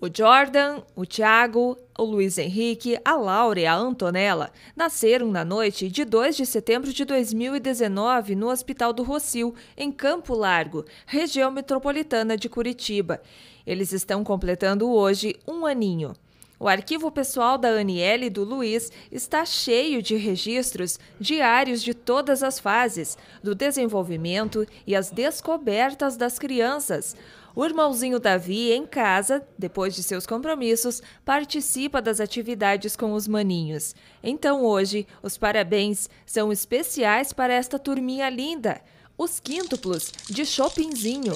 O Jordan, o Thiago, o Luiz Henrique, a Laura e a Antonella nasceram na noite de 2 de setembro de 2019 no Hospital do Rocio, em Campo Largo, região metropolitana de Curitiba. Eles estão completando hoje um aninho. O arquivo pessoal da Aniele e do Luiz está cheio de registros diários de todas as fases, do desenvolvimento e as descobertas das crianças. O irmãozinho Davi, em casa, depois de seus compromissos, participa das atividades com os maninhos. Então hoje, os parabéns são especiais para esta turminha linda, os quíntuplos de Chopinzinho.